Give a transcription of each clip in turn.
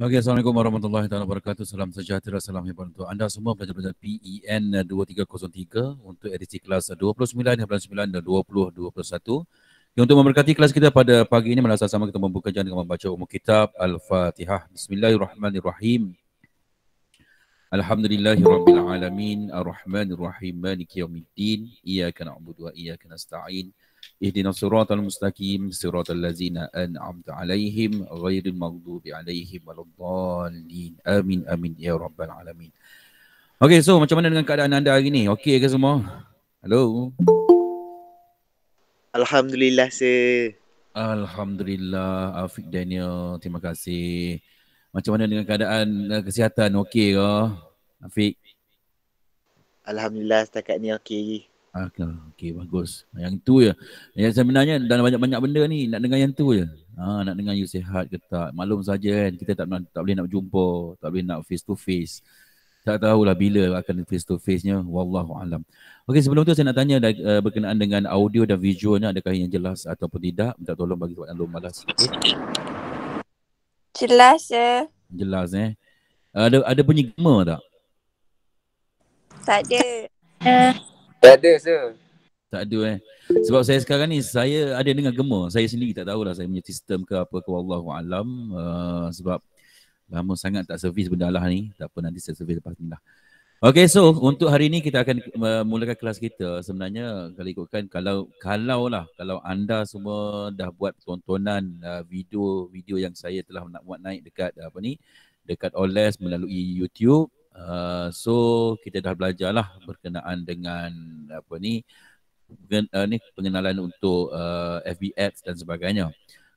Okay, Assalamualaikum warahmatullahi taala wabarakatuh. Salam sejahtera, salam hebat untuk anda semua pelajar-pelajar PEN 2303 untuk edisi kelas 29, 29 dan 20, 21. Yang untuk memberkati kelas kita pada pagi ini, malah sama kita membuka jalan dengan membaca umum kitab Al-Fatihah. Bismillahirrahmanirrahim. Alhamdulillahirrahmanirrahim. Ar-Rahmanirrahim. Maliki yawmiddin. Iyaka na'budu wa iyaka nasta'in. sta'in. اهدنا الصراط المستقيم صراط الذين أنعمت عليهم غير المغضوب عليهم ولا الضالين آمين آمين يا رب العالمين اوكي Okay, so macam mana dengan keadaan anda hari ni? okey ke semua? Hello? Alhamdulillah, sir. Alhamdulillah, Afiq Daniel. Terima kasih. Macam mana dengan keadaan uh, kesihatan? Okey ke, Afiq? Alhamdulillah, setakat ni okey. Okey, okay, bagus. Yang tu ya. Yang sebenarnya dan banyak-banyak benda ni nak dengar yang tu je. Ha, nak dengar you sihat ke tak. Maklum saja kan kita tak nak, tak boleh nak jumpa, tak boleh nak face to face. Tak tahulah bila akan face to face-nya wallahu alam. Okey, sebelum tu saya nak tanya uh, berkenaan dengan audio dan visualnya adakah yang jelas ataupun tidak? Minta tolong bagi tuan Alum malas. Jelas ya. Jelas eh. Ada ada bunyi gema tak? Tak ada. Uh. Tak ada sir. Tak ada eh. Sebab saya sekarang ni saya ada dengar gema. Saya sendiri tak tahulah saya punya sistem ke apa ke wallahu alam uh, sebab lama sangat tak servis benda lah ni. Tak apa nanti saya servis lepas ni lah. Okay so untuk hari ni kita akan uh, mulakan kelas kita. Sebenarnya kalau ikutkan kalau kalau lah kalau anda semua dah buat tontonan uh, video video yang saya telah nak buat naik dekat uh, apa ni dekat Oles melalui YouTube Uh, so kita dah belajarlah berkenaan dengan apa ni pengen, uh, ni pengenalan untuk uh, FB Ads dan sebagainya.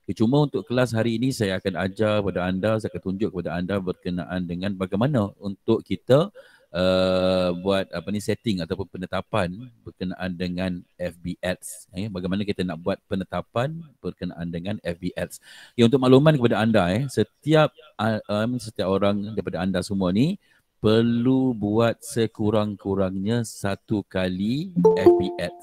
Okay, cuma untuk kelas hari ini saya akan ajar kepada anda, saya akan tunjuk kepada anda berkenaan dengan bagaimana untuk kita uh, buat apa ni setting ataupun penetapan berkenaan dengan FB Ads. Eh, bagaimana kita nak buat penetapan berkenaan dengan FB Ads. Okay, untuk makluman kepada anda, eh, setiap uh, um, setiap orang daripada anda semua ni perlu buat sekurang-kurangnya satu kali FPX.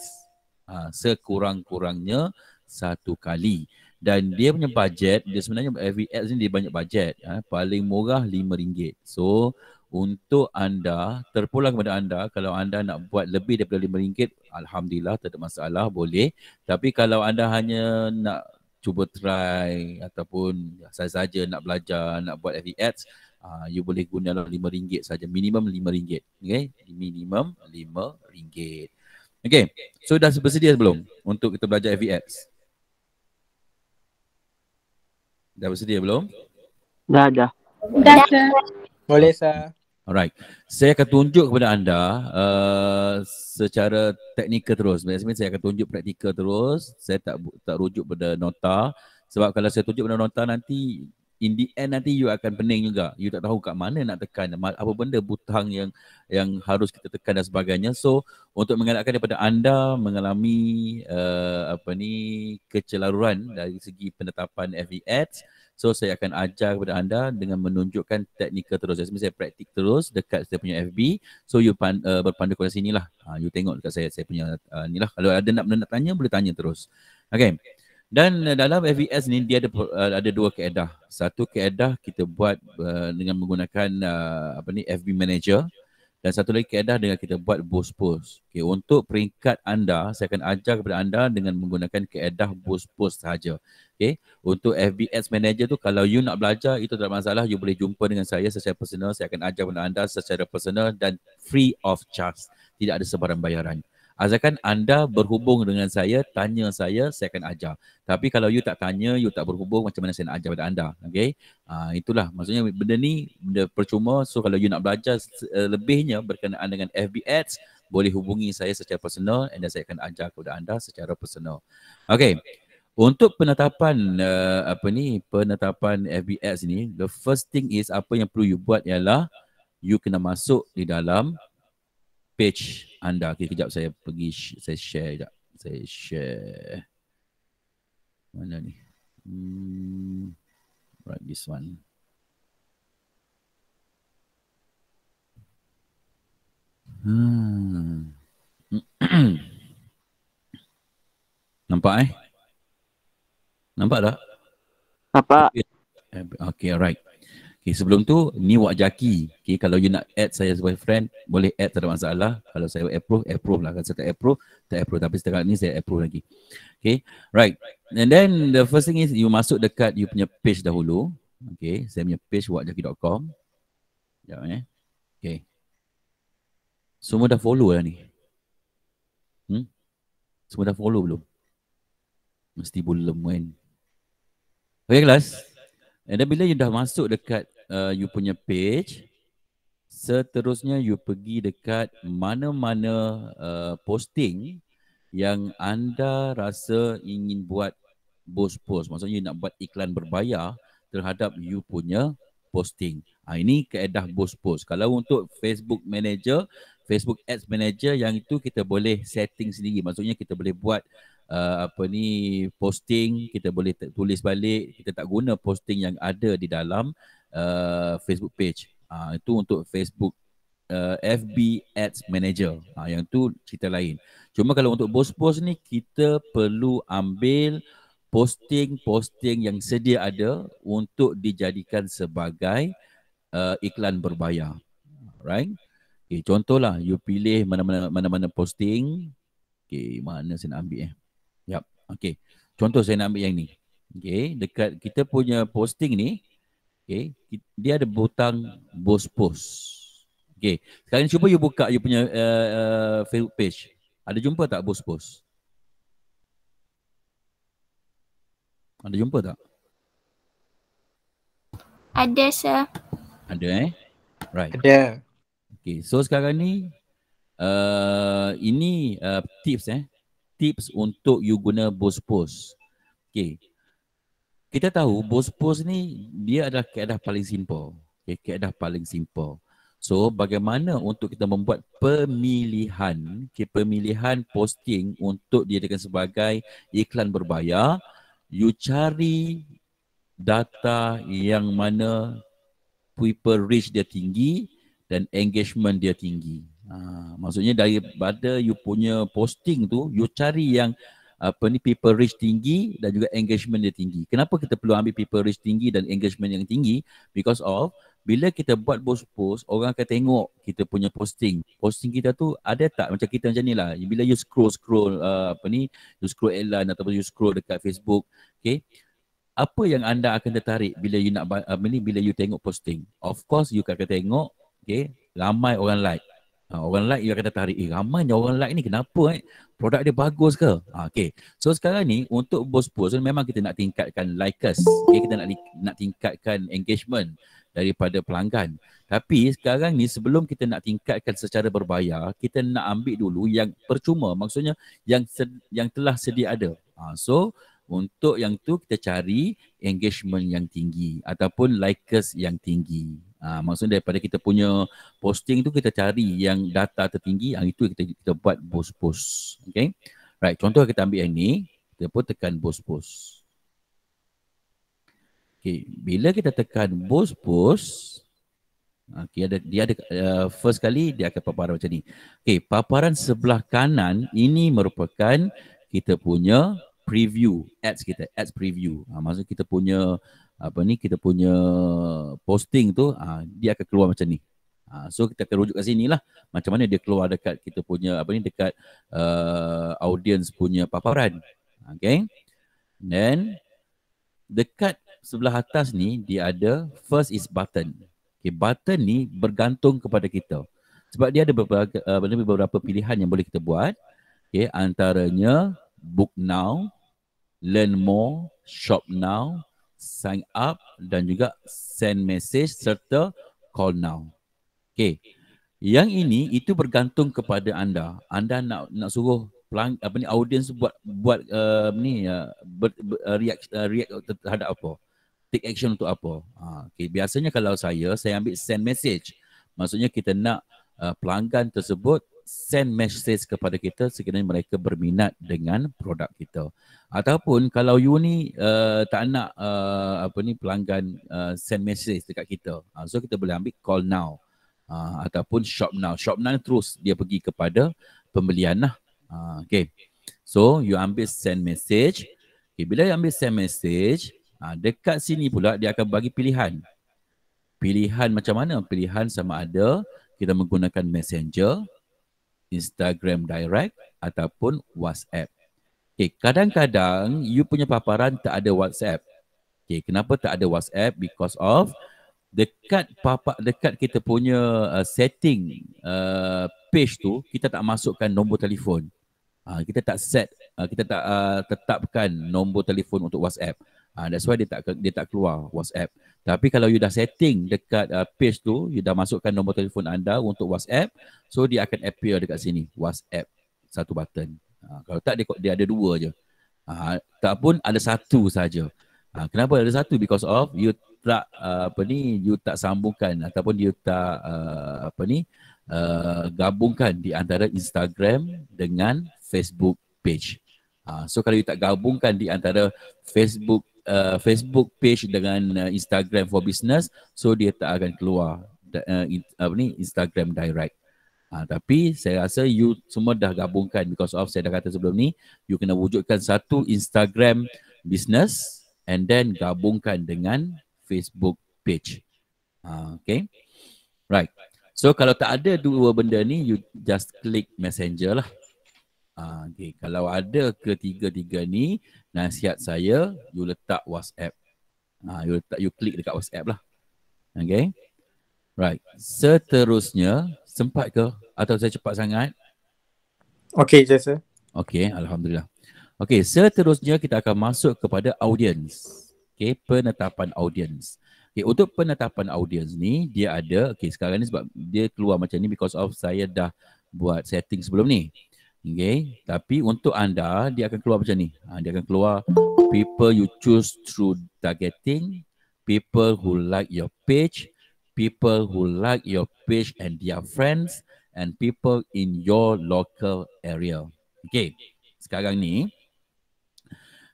Ha, sekurang-kurangnya satu kali. Dan dia punya bajet, dia sebenarnya FPX ni dia banyak bajet. Ha, paling murah RM5. So, untuk anda, terpulang kepada anda, kalau anda nak buat lebih daripada RM5, Alhamdulillah, tak ada masalah, boleh. Tapi kalau anda hanya nak cuba try ataupun ya, saya saja nak belajar, nak buat FPX, uh, you boleh guna dalam RM5 saja minimum RM5 okey minimum RM5 okey so dah bersedia belum untuk kita belajar FVX dah bersedia belum dah dah dah boleh sah Alright. Saya akan tunjuk kepada anda uh, secara teknikal terus. Maksudnya saya akan tunjuk praktikal terus. Saya tak tak rujuk pada nota sebab kalau saya tunjuk pada nota nanti in the end nanti you akan pening juga. You tak tahu kat mana nak tekan, apa benda butang yang yang harus kita tekan dan sebagainya. So, untuk mengelakkan daripada anda mengalami uh, apa ni kecelaruan dari segi penetapan FV Ads, so saya akan ajar kepada anda dengan menunjukkan teknikal terus. Saya saya praktik terus dekat saya punya FB. So, you pan, uh, berpandu kepada sinilah. Ha, you tengok dekat saya, saya punya uh, lah. Kalau ada nak, nak tanya, boleh tanya terus. okay. Dan eh, dalam FBS ni dia ada eh, ada dua kaedah. Satu kaedah kita buat uh, dengan menggunakan uh, apa ni FB Manager dan satu lagi kaedah dengan kita buat boost post. Okay, untuk peringkat anda, saya akan ajar kepada anda dengan menggunakan kaedah boost post sahaja. Okay, untuk FBS Manager tu kalau you nak belajar itu tak masalah, you boleh jumpa dengan saya secara personal, saya akan ajar kepada anda secara personal dan free of charge. Tidak ada sebarang bayaran. Asalkan anda berhubung dengan saya, tanya saya, saya akan ajar. Tapi kalau you tak tanya, you tak berhubung, macam mana saya nak ajar pada anda? Okay? Uh, itulah. Maksudnya benda ni benda percuma. So kalau you nak belajar uh, lebihnya berkenaan dengan FB Ads, boleh hubungi saya secara personal and saya akan ajar kepada anda secara personal. Okay. Untuk penetapan uh, apa ni, penetapan FB Ads ni, the first thing is apa yang perlu you buat ialah you kena masuk di dalam page anda. Okay, kejap saya pergi saya share kejap. Saya share. Mana ni? Hmm. Right, this one. Hmm. Nampak eh? Nampak tak? Nampak. Okay, eh, okay alright. Okay, sebelum tu, ni Wak Jaki. Okay, kalau you nak add saya sebagai friend, boleh add, tak ada masalah. Kalau saya approve, approve lah. Kalau saya tak approve, tak approve. Tapi setakat ni saya approve lagi. Okay, right. And then the first thing is you masuk dekat you punya page dahulu. Okay, saya punya page wakjaki.com. Sekejap eh. Okay. Semua dah follow lah ni. Hmm? Semua dah follow belum? Mesti belum kan. Okay, kelas. Okay. And then bila you dah masuk dekat uh, you punya page, seterusnya you pergi dekat mana-mana uh, posting yang anda rasa ingin buat boost post. Maksudnya nak buat iklan berbayar terhadap you punya posting. Ha, ini keedah boost post. Kalau untuk Facebook Manager, Facebook Ads Manager yang itu kita boleh setting sendiri. Maksudnya kita boleh buat uh, apa ni posting kita boleh tulis balik kita tak guna posting yang ada di dalam uh, Facebook page uh, itu untuk Facebook uh, FB Ads Manager uh, yang tu cerita lain cuma kalau untuk bos post ni kita perlu ambil posting-posting yang sedia ada untuk dijadikan sebagai uh, iklan berbayar right Okay, contohlah you pilih mana-mana mana-mana posting. Okay, mana saya nak ambil eh. Okey. Contoh saya nak ambil yang ni. Okey, dekat kita punya posting ni, okey, dia ada butang bos post. Okey. Sekarang cuba you buka you punya uh, uh, Facebook page. Ada jumpa tak bos post? Ada jumpa tak? Ada, sir. Ada, eh? Right. Ada. Okay, so sekarang ni, uh, ini uh, tips, eh? tips untuk you guna bos pos. Okay. Kita tahu Boost Post ni dia adalah keadaan paling simple. Okay, keadaan paling simple. So bagaimana untuk kita membuat pemilihan okay, pemilihan posting untuk dijadikan sebagai iklan berbayar you cari data yang mana people reach dia tinggi dan engagement dia tinggi. Ha, maksudnya daripada you punya posting tu, you cari yang apa ni people reach tinggi dan juga engagement dia tinggi. Kenapa kita perlu ambil people reach tinggi dan engagement yang tinggi? Because of bila kita buat post post, orang akan tengok kita punya posting. Posting kita tu ada tak macam kita macam ni lah. Bila you scroll scroll uh, apa ni, you scroll Elan atau you scroll dekat Facebook, okay? Apa yang anda akan tertarik bila you nak uh, ni bila you tengok posting? Of course you akan tengok, okay? Ramai orang like. Ha, orang like dia akan tertarik. Eh ramainya orang like ni kenapa eh? Produk dia bagus ke? Ha, ah, okay. So sekarang ni untuk bos post memang kita nak tingkatkan likers. Okay, kita nak nak tingkatkan engagement daripada pelanggan. Tapi sekarang ni sebelum kita nak tingkatkan secara berbayar, kita nak ambil dulu yang percuma. Maksudnya yang yang telah sedia ada. Ha, so untuk yang tu kita cari engagement yang tinggi ataupun likers yang tinggi. Ha, maksudnya daripada kita punya posting tu kita cari yang data tertinggi ah, yang itu kita kita buat boost post. Okay. Right. Contoh kita ambil yang ni. Kita pun tekan boost post. Okay. Bila kita tekan boost post. Okay, ada, dia ada, uh, first kali dia akan paparan macam ni. Okay, paparan sebelah kanan ini merupakan kita punya preview. Ads kita, ads preview. Ha, maksudnya kita punya apa ni kita punya posting tu ha, dia akan keluar macam ni. Ha, so kita akan rujuk kat sini lah macam mana dia keluar dekat kita punya apa ni dekat uh, audience punya paparan. Okay. Then dekat sebelah atas ni dia ada first is button. Okay, button ni bergantung kepada kita. Sebab dia ada beberapa, uh, beberapa pilihan yang boleh kita buat. Okay, antaranya book now, learn more, shop now, sign up dan juga send message serta call now. Okay. Yang ini itu bergantung kepada anda. Anda nak nak suruh pelang, apa ni audiens buat buat uh, ni uh, ber, ber, eh, react uh, react terhadap apa? Take action untuk apa? Ha, okay. biasanya kalau saya saya ambil send message. Maksudnya kita nak uh, pelanggan tersebut send message kepada kita sekiranya mereka berminat dengan produk kita. Ataupun kalau you ni uh, tak nak uh, apa ni pelanggan uh, send message dekat kita. Uh, so kita boleh ambil call now uh, ataupun shop now. Shop now terus dia pergi kepada pembelian lah. Uh, okay. So you ambil send message. Okay, bila you ambil send message, uh, dekat sini pula dia akan bagi pilihan. Pilihan macam mana? Pilihan sama ada kita menggunakan messenger Instagram direct ataupun WhatsApp. Okay, kadang-kadang you punya paparan tak ada WhatsApp. Okay, kenapa tak ada WhatsApp? Because of dekat papa dekat kita punya uh, setting uh, page tu kita tak masukkan nombor telefon. Uh, kita tak set uh, kita tak uh, tetapkan nombor telefon untuk WhatsApp. Uh, that's why dia tak dia tak keluar WhatsApp. Tapi kalau you dah setting dekat uh, page tu, you dah masukkan nombor telefon anda untuk WhatsApp, so dia akan appear dekat sini, WhatsApp satu button. Ha, kalau tak dia, dia ada dua je. Ha, tak pun ada satu saja. Ha, kenapa ada satu? Because of you tak uh, apa ni, you tak sambungkan ataupun you tak uh, apa ni, uh, gabungkan di antara Instagram dengan Facebook page. Ha, so kalau you tak gabungkan di antara Facebook uh, Facebook page dengan uh, Instagram for business so dia tak akan keluar uh, apa ni Instagram direct uh, tapi saya rasa you semua dah gabungkan because of saya dah kata sebelum ni you kena wujudkan satu Instagram business and then gabungkan dengan Facebook page uh, okay right so kalau tak ada dua benda ni you just click messenger lah Ah, okay. Kalau ada ketiga-tiga ni Nasihat saya You letak WhatsApp ha, you, letak, you klik dekat WhatsApp lah Okay Right Seterusnya Sempat ke? Atau saya cepat sangat? Okay, Jason Okay, Alhamdulillah Okay, seterusnya kita akan masuk kepada audience Okay, penetapan audience Okay, untuk penetapan audience ni Dia ada, okay sekarang ni sebab Dia keluar macam ni because of saya dah Buat setting sebelum ni Okay. Tapi untuk anda, dia akan keluar macam ni. Ha, dia akan keluar people you choose through targeting, people who like your page, people who like your page and their friends, and people in your local area. Okay. Sekarang ni,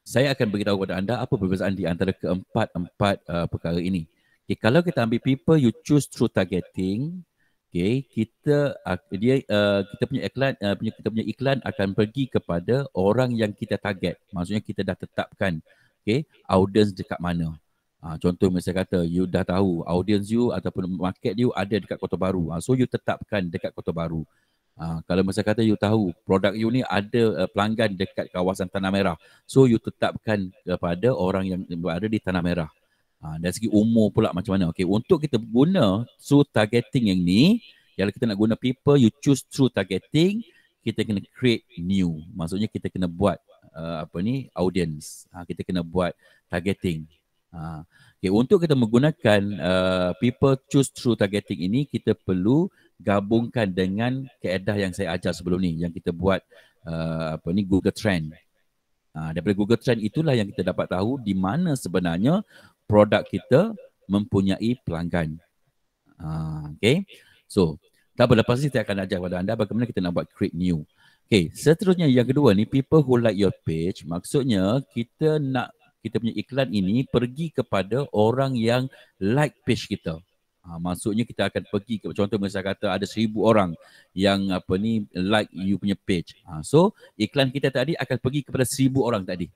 saya akan beritahu kepada anda apa perbezaan di antara keempat-empat uh, perkara ini. Okay, kalau kita ambil people you choose through targeting, okay, kita uh, dia uh, kita punya iklan uh, punya kita punya iklan akan pergi kepada orang yang kita target. Maksudnya kita dah tetapkan okay, audience dekat mana. Ha, contoh misalnya kata you dah tahu audience you ataupun market you ada dekat Kota Baru. Ha, so you tetapkan dekat Kota Baru. Ha, kalau misalnya kata you tahu produk you ni ada uh, pelanggan dekat kawasan Tanah Merah. So you tetapkan kepada orang yang berada di Tanah Merah. Ha, dari segi umur pula macam mana. Okay, untuk kita guna through targeting yang ni, kalau kita nak guna people, you choose through targeting, kita kena create new. Maksudnya kita kena buat uh, apa ni audience. Ha, kita kena buat targeting. Ha. Ah, okay, untuk kita menggunakan uh, people choose through targeting ini, kita perlu gabungkan dengan keedah yang saya ajar sebelum ni yang kita buat uh, apa ni Google Trend. Ha, daripada Google Trend itulah yang kita dapat tahu di mana sebenarnya produk kita mempunyai pelanggan. Uh, ah, okay. So, tak apa. Lepas ni saya akan ajak kepada anda bagaimana kita nak buat create new. Okay. Seterusnya yang kedua ni, people who like your page. Maksudnya kita nak kita punya iklan ini pergi kepada orang yang like page kita. Ha, maksudnya kita akan pergi ke contoh saya kata ada seribu orang yang apa ni like you punya page. Ha, so iklan kita tadi akan pergi kepada seribu orang tadi.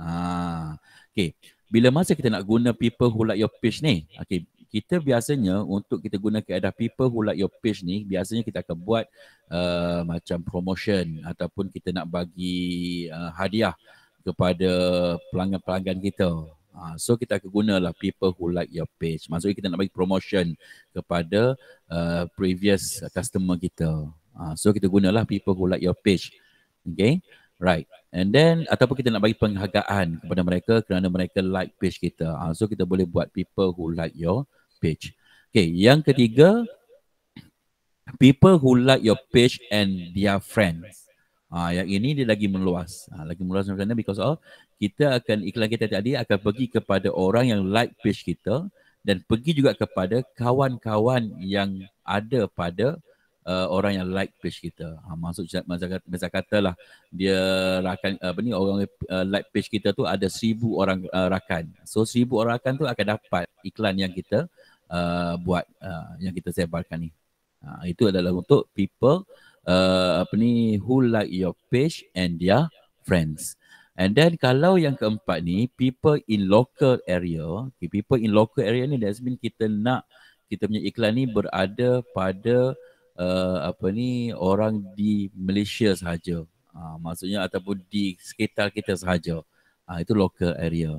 ha, okay bila masa kita nak guna people who like your page ni, okay, kita biasanya untuk kita guna keadaan people who like your page ni, biasanya kita akan buat uh, macam promotion ataupun kita nak bagi uh, hadiah kepada pelanggan-pelanggan kita. Uh, so kita akan gunalah people who like your page. Maksudnya kita nak bagi promotion kepada uh, previous customer kita. Uh, so kita gunalah people who like your page. Okay. Right. And then ataupun kita nak bagi penghargaan kepada mereka kerana mereka like page kita. Uh, so kita boleh buat people who like your page. Okay, yang ketiga people who like your page and their friends. Ah yang ini dia lagi meluas. Uh, lagi meluas macam mana? because oh kita akan iklan kita tadi akan pergi kepada orang yang like page kita dan pergi juga kepada kawan-kawan yang ada pada uh, orang yang like page kita. Ha, maksud macam kata, lah dia rakan uh, apa ni orang uh, like page kita tu ada seribu orang uh, rakan. So seribu orang rakan tu akan dapat iklan yang kita uh, buat uh, yang kita sebarkan ni. Ha, itu adalah untuk people uh, apa ni who like your page and their friends. And then kalau yang keempat ni people in local area, okay, people in local area ni that's mean kita nak kita punya iklan ni berada pada uh, apa ni orang di Malaysia sahaja. Ha, maksudnya ataupun di sekitar kita sahaja. Ha, itu local area.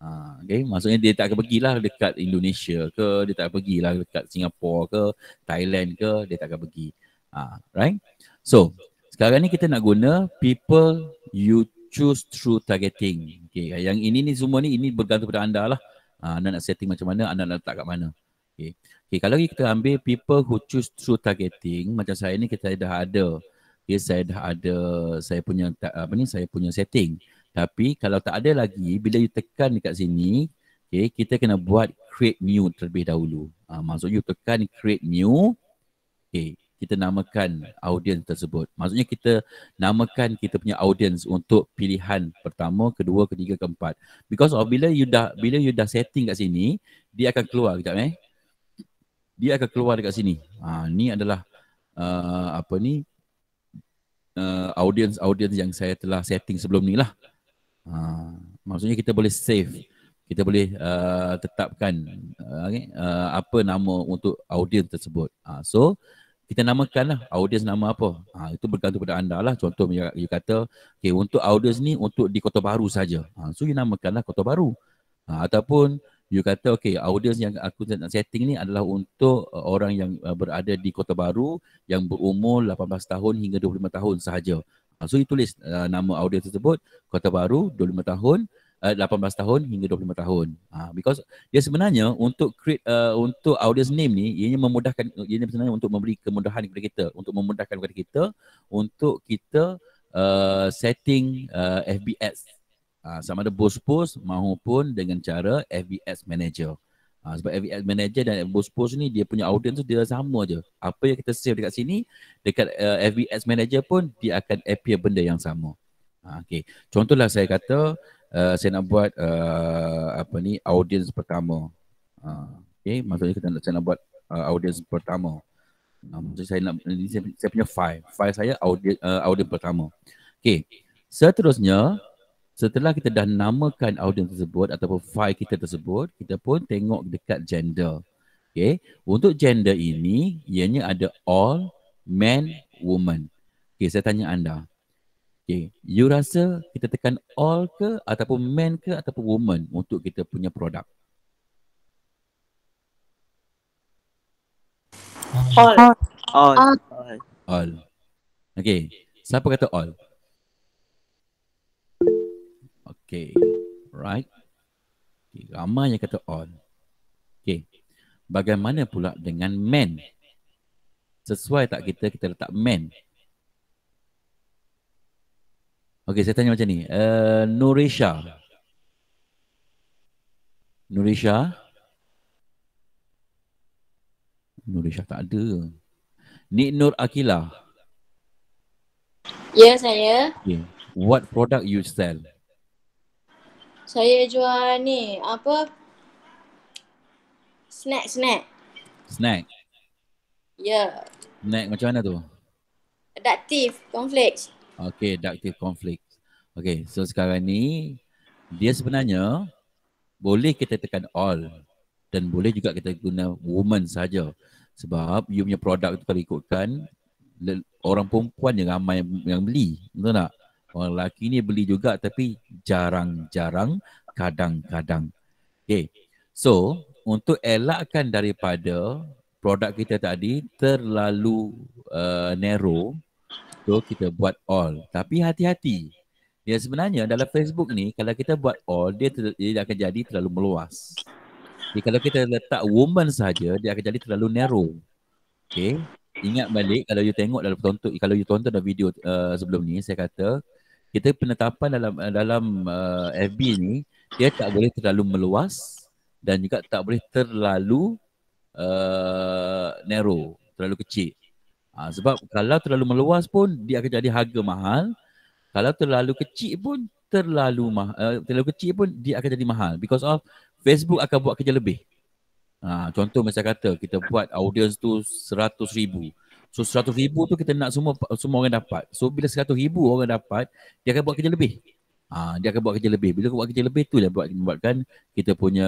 Ha, ah, okay? Maksudnya dia tak akan pergilah dekat Indonesia ke, dia tak akan pergilah dekat Singapura ke, Thailand ke, dia tak akan pergi. Ha, right? So, sekarang ni kita nak guna people you choose through targeting. Okay, yang ini ni semua ni, ini bergantung pada anda lah. Ha, anda nak setting macam mana, anda nak letak kat mana. Okay. okay. Kalau kita ambil people who choose through targeting, macam saya ni kita dah ada. Okay, saya dah ada, saya punya apa ni, saya punya setting. Tapi kalau tak ada lagi, bila you tekan dekat sini, okay, kita kena buat create new terlebih dahulu. Ha, ah, maksudnya you tekan create new, okay, kita namakan audience tersebut. Maksudnya kita namakan kita punya audience untuk pilihan pertama, kedua, ketiga, keempat. Because of bila you dah bila you dah setting kat sini, dia akan keluar kejap eh dia akan keluar dekat sini. Ha, ni adalah uh, apa ni uh, audience audience yang saya telah setting sebelum ni lah. Ha, maksudnya kita boleh save, kita boleh uh, tetapkan uh, okay, uh, apa nama untuk audience tersebut. Ha, so kita namakan lah audience nama apa. Ha, itu bergantung pada anda lah. Contoh you kata, okay, untuk audience ni untuk di kota baru saja. Ha, so you namakan lah kota baru. Ha, ataupun you kata okay audience yang aku nak setting ni adalah untuk uh, orang yang uh, berada di Kota Baru yang berumur 18 tahun hingga 25 tahun sahaja. Uh, so you tulis uh, nama audience tersebut Kota Baru 25 tahun uh, 18 tahun hingga 25 tahun. Uh, because dia sebenarnya untuk create uh, untuk audience name ni ianya memudahkan ianya sebenarnya untuk memberi kemudahan kepada kita untuk memudahkan kepada kita untuk kita uh, setting uh, FB ads Uh, sama ada boost post maupun dengan cara FBS manager. Uh, sebab FBS manager dan boost post ni dia punya audience tu dia sama je. Apa yang kita save dekat sini, dekat uh, eh, FBS manager pun dia akan appear benda yang sama. Uh, ah, okay. Contohlah saya kata uh, saya nak buat uh, apa ni audience pertama. Uh, okay. Maksudnya kita nak, saya nak buat uh, audience pertama. Uh, maksudnya saya, nak, saya, saya punya file. File saya audience, uh, audience pertama. Okay. Seterusnya, Setelah kita dah namakan audiens tersebut ataupun file kita tersebut, kita pun tengok dekat gender. Okay. Untuk gender ini, ianya ada all, men, woman. Okay, saya tanya anda. Okay, you rasa kita tekan all ke ataupun men ke ataupun woman untuk kita punya produk? All. All. All. All. all. Okay. Siapa kata all? Okay. Right. Okay. Ramai yang kata on. Okay. Bagaimana pula dengan men? Sesuai tak kita, kita letak men. Okay, saya tanya macam ni. Uh, Nurisha. Nurisha. Nurisha tak ada. Nik Nur Akilah. Ya, yeah, saya. Okay. What product you sell? Saya jual ni apa? Snack snack. Snack. Ya. Yeah. Snack macam mana tu? Adaptive conflict. okey adaptive conflict. okey so sekarang ni dia sebenarnya boleh kita tekan all dan boleh juga kita guna woman saja sebab you punya produk tu kalau ikutkan orang perempuan yang ramai yang beli betul tak Orang lelaki ni beli juga tapi jarang-jarang, kadang-kadang. Okay. So, untuk elakkan daripada produk kita tadi terlalu uh, narrow, so kita buat all. Tapi hati-hati. Ya sebenarnya dalam Facebook ni kalau kita buat all dia ter- dia akan jadi terlalu meluas. Jadi kalau kita letak woman saja dia akan jadi terlalu narrow. Okay. Ingat balik kalau you tengok dalam tonton kalau you tonton dalam video uh, sebelum ni saya kata kita penetapan dalam eh, dalam uh, eh, FB ni dia tak boleh terlalu meluas dan juga tak boleh terlalu uh, narrow, terlalu kecil. Ha, sebab kalau terlalu meluas pun dia akan jadi harga mahal. Kalau terlalu kecil pun terlalu ma- uh, terlalu kecil pun dia akan jadi mahal because of Facebook akan buat kerja lebih. Ha, contoh macam kata kita buat audience tu ribu. So 100 ribu tu kita nak semua semua orang dapat. So bila 100 ribu orang dapat, dia akan buat kerja lebih. Ha, dia akan buat kerja lebih. Bila buat kerja lebih tu dia buat, buatkan kita punya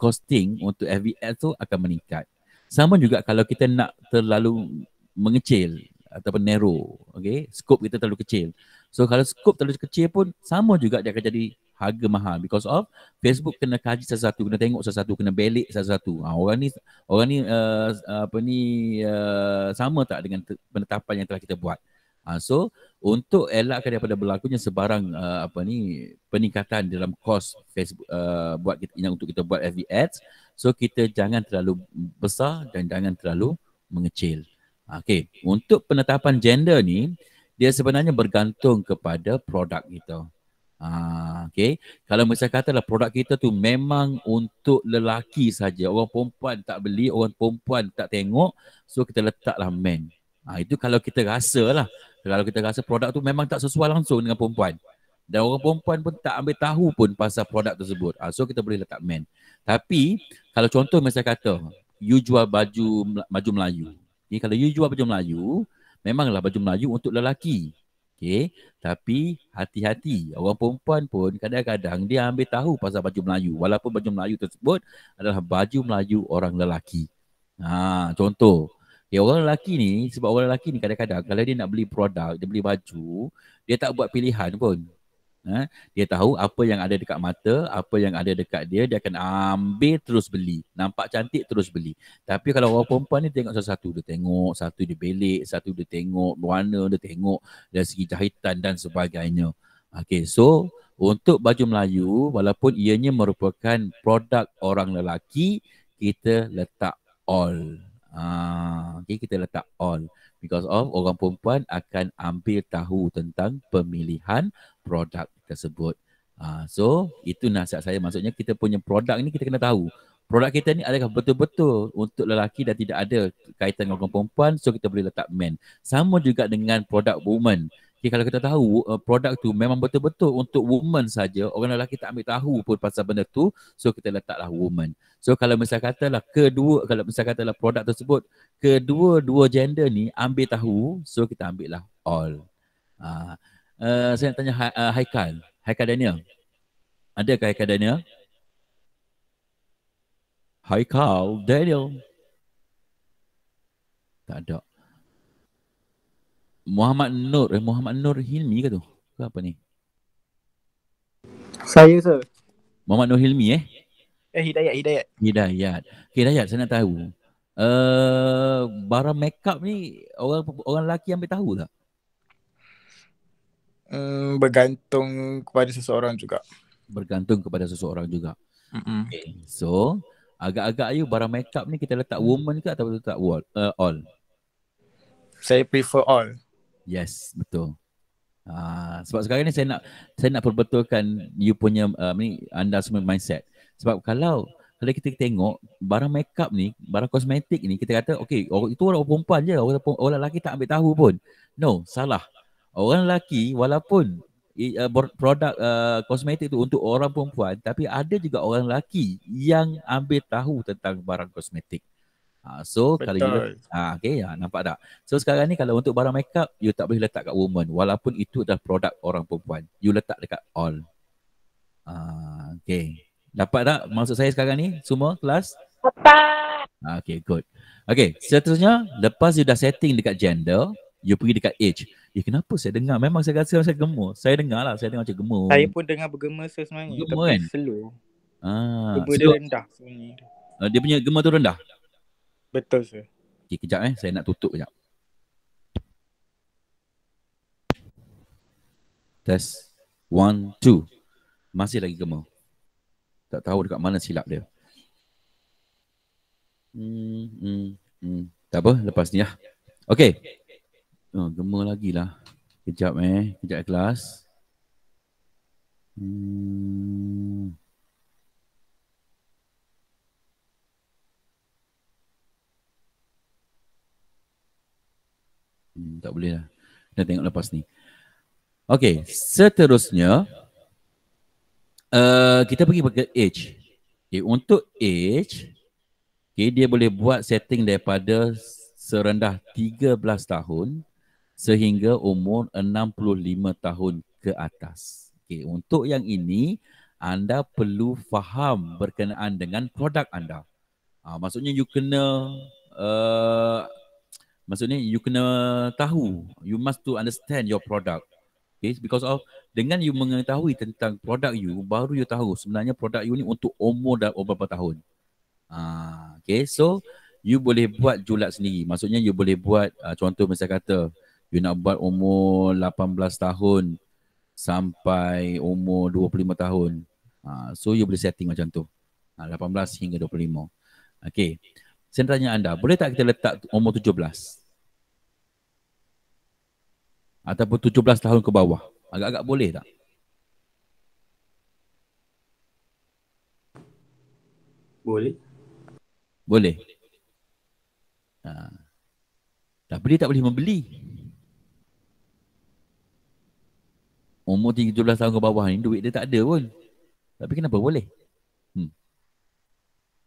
costing untuk FBL tu akan meningkat. Sama juga kalau kita nak terlalu mengecil ataupun narrow. Okay? Scope kita terlalu kecil. So kalau scope terlalu kecil pun sama juga dia akan jadi harga mahal because of Facebook kena kaji satu-satu kena tengok satu-satu kena belik satu-satu ha, ah, orang ni orang ni uh, apa ni uh, sama tak dengan penetapan yang telah kita buat ha, so untuk elakkan daripada berlakunya sebarang uh, apa ni peningkatan dalam kos Facebook uh, buat kita yang untuk kita buat FB ads so kita jangan terlalu besar dan jangan terlalu mengecil ah, okey untuk penetapan gender ni dia sebenarnya bergantung kepada produk kita. Uh, ah, okay. Kalau misalnya katalah produk kita tu memang untuk lelaki saja, Orang perempuan tak beli, orang perempuan tak tengok. So kita letaklah men. Uh, itu kalau kita rasa lah. Kalau kita rasa produk tu memang tak sesuai langsung dengan perempuan. Dan orang perempuan pun tak ambil tahu pun pasal produk tersebut. Uh, so kita boleh letak men. Tapi kalau contoh misalnya kata you jual baju baju Melayu. Okay, kalau you jual baju Melayu, memanglah baju Melayu untuk lelaki. Okay. Tapi hati-hati. Orang perempuan pun kadang-kadang dia ambil tahu pasal baju Melayu. Walaupun baju Melayu tersebut adalah baju Melayu orang lelaki. Ha, contoh. Okay, orang lelaki ni, sebab orang lelaki ni kadang-kadang kalau dia nak beli produk, dia beli baju, dia tak buat pilihan pun. Eh, dia tahu apa yang ada dekat mata, apa yang ada dekat dia, dia akan ambil terus beli. Nampak cantik terus beli. Tapi kalau orang perempuan ni tengok satu-satu, dia tengok, satu dia belik, satu dia tengok, warna dia tengok, dari segi jahitan dan sebagainya. Okay, so untuk baju Melayu, walaupun ianya merupakan produk orang lelaki, kita letak all. Ah, okay, kita letak all because of orang perempuan akan ambil tahu tentang pemilihan produk tersebut. Uh, so itu nasihat saya maksudnya kita punya produk ni kita kena tahu. Produk kita ni adakah betul-betul untuk lelaki dan tidak ada kaitan dengan orang perempuan so kita boleh letak men. Sama juga dengan produk woman. Okay, kalau kita tahu uh, produk tu memang betul-betul untuk woman saja, orang lelaki tak ambil tahu pun pasal benda tu, so kita letaklah woman. So kalau misal katalah kedua, kalau misal katalah produk tersebut, kedua-dua gender ni ambil tahu, so kita ambil lah all. Uh, uh, saya nak tanya ha- uh, Haikal, Haikal Daniel. Adakah Haikal Daniel? Haikal Daniel. Tak ada. Muhammad Nur eh, Muhammad Nur Hilmi ke tu? Ke apa ni? Saya sir. Muhammad Nur Hilmi eh? Eh Hidayat, Hidayat. Hidayat. Okay, Hidayat saya nak tahu. Uh, barang makeup ni orang orang lelaki ambil tahu tak? Hmm, bergantung kepada seseorang juga. Bergantung kepada seseorang juga. Mm-mm. Okay. So, agak-agak you barang makeup ni kita letak woman ke atau letak all? Uh, all? Saya prefer all. Yes, betul. Uh, sebab sekarang ni saya nak saya nak perbetulkan you punya uh, ni anda semua mindset. Sebab kalau kalau kita tengok barang makeup ni, barang kosmetik ni kita kata okey, orang itu orang perempuan je, orang orang lelaki tak ambil tahu pun. No, salah. Orang lelaki walaupun uh, produk uh, kosmetik tu untuk orang perempuan, tapi ada juga orang lelaki yang ambil tahu tentang barang kosmetik. Ha, so Betul. kalau you ha, okay, ya, nampak tak? So sekarang ni kalau untuk barang makeup, you tak boleh letak kat woman walaupun itu dah produk orang perempuan. You letak dekat all. Ha, okay. Dapat tak maksud saya sekarang ni? Semua kelas? Dapat. okay, good. Okay, seterusnya lepas you dah setting dekat gender, you pergi dekat age. Ya kenapa saya dengar? Memang saya rasa saya gemur. Saya dengar lah, saya dengar macam gemur. Saya pun dengar bergema sebenarnya. Gemur kan? Slow. Ah, Tiba dia rendah sebenarnya. dia punya gemar tu rendah? Betul sir. Okey kejap eh saya nak tutup kejap. Test. One, two. Masih lagi gemuk. Tak tahu dekat mana silap dia. Hmm, hmm, hmm. Tak apa, lepas ni lah. Okay. Oh, gema lagi lah. Kejap eh. Kejap kelas. Hmm. Hmm, tak boleh lah. Kita tengok lepas ni. Okay, seterusnya uh, kita pergi ke age. Okay, untuk age, okay, dia boleh buat setting daripada serendah 13 tahun sehingga umur 65 tahun ke atas. Okay, untuk yang ini, anda perlu faham berkenaan dengan produk anda. Ha, maksudnya you kena uh, Maksudnya you kena tahu, you must to understand your product. Okay, because of dengan you mengetahui tentang produk you, baru you tahu sebenarnya produk you ni untuk umur dah beberapa tahun. Uh, okay, so you boleh buat julat sendiri. Maksudnya you boleh buat, uh, contoh misalnya kata, you nak buat umur 18 tahun sampai umur 25 tahun. Uh, so you boleh setting macam tu. Uh, 18 hingga 25. Okay, saya tanya anda, boleh tak kita letak umur 17? ataupun 17 tahun ke bawah. Agak-agak boleh tak? Boleh. Boleh. Ha. Tapi dia tak boleh membeli. Umur 17 tahun ke bawah ni duit dia tak ada pun. Tapi kenapa boleh? Hmm.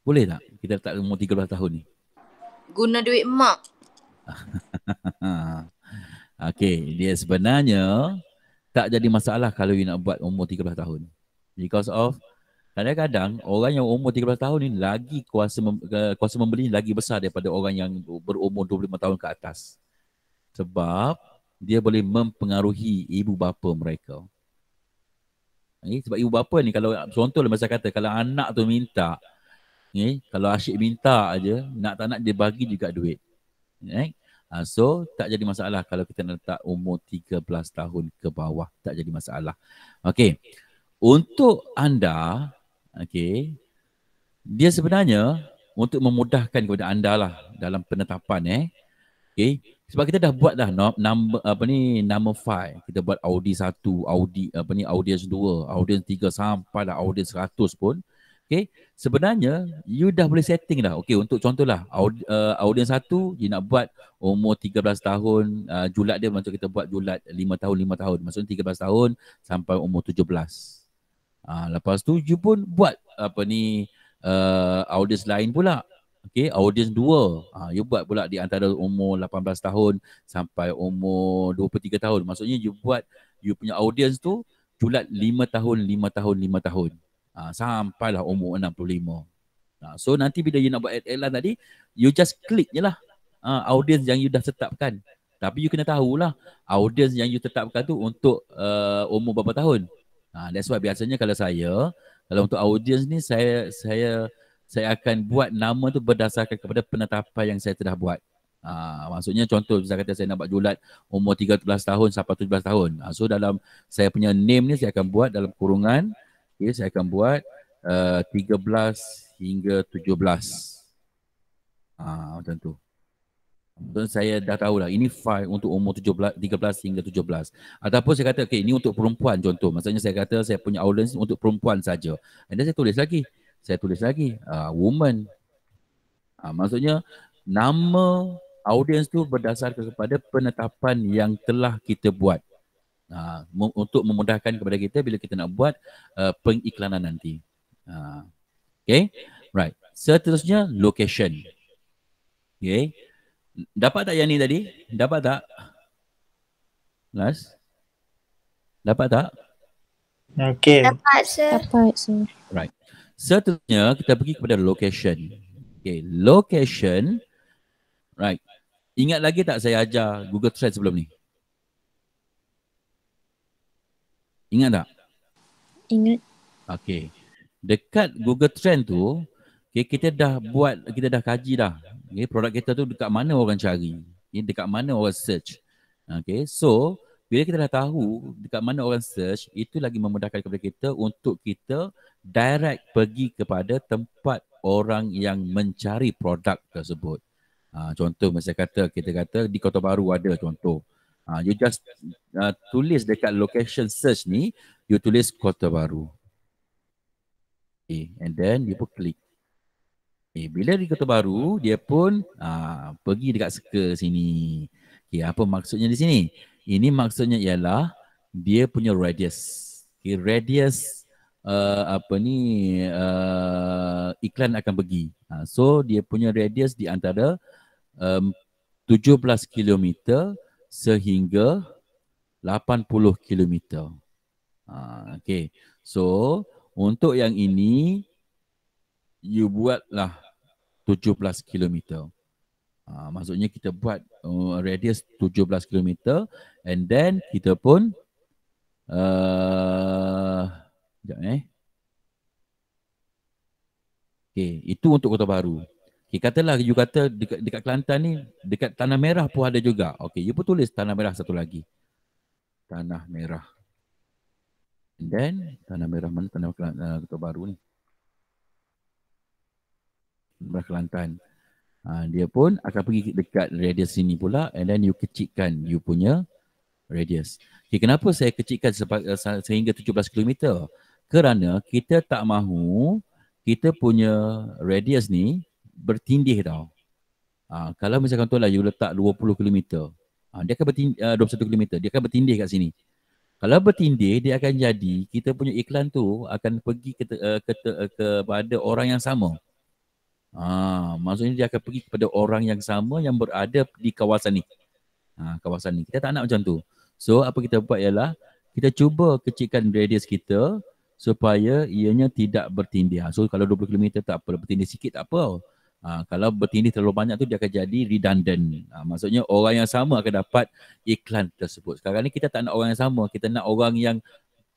Boleh tak kita letak umur 13 tahun ni? Guna duit mak. Okey, dia sebenarnya tak jadi masalah kalau you nak buat umur 13 tahun. Because of kadang-kadang orang yang umur 13 tahun ni lagi kuasa mem- kuasa membeli lagi besar daripada orang yang berumur 25 tahun ke atas. Sebab dia boleh mempengaruhi ibu bapa mereka. Okay, eh, sebab ibu bapa ni kalau contohlah masa kata kalau anak tu minta okay, eh, kalau asyik minta aja nak tak nak dia bagi juga duit. Okay? Eh, Ha, so tak jadi masalah kalau kita nak letak umur 13 tahun ke bawah tak jadi masalah. Okey. Untuk anda, okey. Dia sebenarnya untuk memudahkan kepada anda lah dalam penetapan eh. Okey. Sebab kita dah buat dah number apa ni number five Kita buat Audi satu, Audi apa ni audience 2, audience 3 sampai lah audience 100 pun. Okay. Sebenarnya you dah boleh setting dah. Okay untuk contohlah aud- uh, eh, audience satu you nak buat umur 13 tahun uh, julat dia macam kita buat julat 5 tahun 5 tahun. Maksudnya 13 tahun sampai umur 17. Uh, ah, lepas tu you pun buat apa ni uh, eh, audience lain pula. Okay audiens dua uh, you buat pula di antara umur 18 tahun sampai umur 23 tahun. Maksudnya you buat you punya audiens tu julat 5 tahun 5 tahun 5 tahun. Ha, sampailah umur 65. Ha, so nanti bila you nak buat iklan tadi, you just click je lah ha, audience yang you dah tetapkan. Tapi you kena tahulah audience yang you tetapkan tu untuk uh, umur berapa tahun. Ha, that's why biasanya kalau saya, kalau untuk audience ni saya saya saya akan buat nama tu berdasarkan kepada penetapan yang saya telah buat. Ha, maksudnya contoh saya kata saya nak buat julat umur 13 tahun sampai 17 tahun. Ha, so dalam saya punya name ni saya akan buat dalam kurungan Okay, ya, saya akan buat uh, eh, 13 hingga 17. Ah ha, macam tu. Dan saya dah tahu lah ini file untuk umur 17, 13 hingga 17. Ataupun saya kata okay, ini untuk perempuan contoh. Maksudnya saya kata saya punya audience untuk perempuan saja. And then saya tulis lagi. Saya tulis lagi uh, woman. Ha, maksudnya nama audience tu berdasarkan kepada penetapan yang telah kita buat ha, untuk memudahkan kepada kita bila kita nak buat uh, pengiklanan nanti. Ha. Okay, right. Seterusnya location. Okay, dapat tak yang ni tadi? Dapat tak? Last. Dapat tak? Okay. Dapat sir. Dapat sir. Right. Seterusnya kita pergi kepada location. Okay, location. Right. Ingat lagi tak saya ajar Google Trends sebelum ni? Ingat tak? Ingat. Okey. Dekat Google Trend tu, okay, kita dah buat, kita dah kaji dah. Okay, produk kita tu dekat mana orang cari. Okay, dekat mana orang search. Okay, so, bila kita dah tahu dekat mana orang search, itu lagi memudahkan kepada kita untuk kita direct pergi kepada tempat orang yang mencari produk tersebut. Ha, contoh, misalnya kata, kita kata di Kota Baru ada contoh. Ha, you just uh, tulis dekat location search ni, you tulis Kota Baru. Okay, and then you pun klik. Okay, bila di Kota Baru, dia pun uh, pergi dekat circle sini. Okay, apa maksudnya di sini? Ini maksudnya ialah dia punya radius. Okay, radius uh, apa ni uh, iklan akan pergi. Uh, so dia punya radius di antara um, 17 kilometer sehingga 80 km. Ha, okay. So, untuk yang ini, you buatlah 17 km. Ha, maksudnya kita buat uh, radius 17 km and then kita pun uh, sekejap eh. Okay, itu untuk kota baru. Okay, katalah you kata dekat, dekat Kelantan ni, dekat Tanah Merah pun ada juga. Okay, you pun tulis Tanah Merah satu lagi. Tanah Merah. And then, Tanah Merah mana? Tanah Kelantan, uh, eh, Ketua Baru ni. Merah Kelantan. Uh, dia pun akan pergi dekat radius sini pula and then you kecikkan you punya radius. Okay, kenapa saya kecikkan eh, sehingga 17 km? Kerana kita tak mahu kita punya radius ni bertindih tau. Uh, kalau misalkan tu lah you letak 20 km. Uh, dia akan bertindih uh, 21 km. Dia akan bertindih kat sini. Kalau bertindih dia akan jadi kita punya iklan tu akan pergi ke, uh, ke uh, kepada orang yang sama. Ah, uh, maksudnya dia akan pergi kepada orang yang sama yang berada di kawasan ni. Ha, kawasan ni. Kita tak nak macam tu. So apa kita buat ialah kita cuba kecilkan radius kita supaya ianya tidak bertindih. Ha, so kalau 20 km tak apa, bertindih sikit tak apa. Ha, kalau bertindih terlalu banyak tu dia akan jadi redundant. Ha, maksudnya orang yang sama akan dapat iklan tersebut. Sekarang ni kita tak nak orang yang sama, kita nak orang yang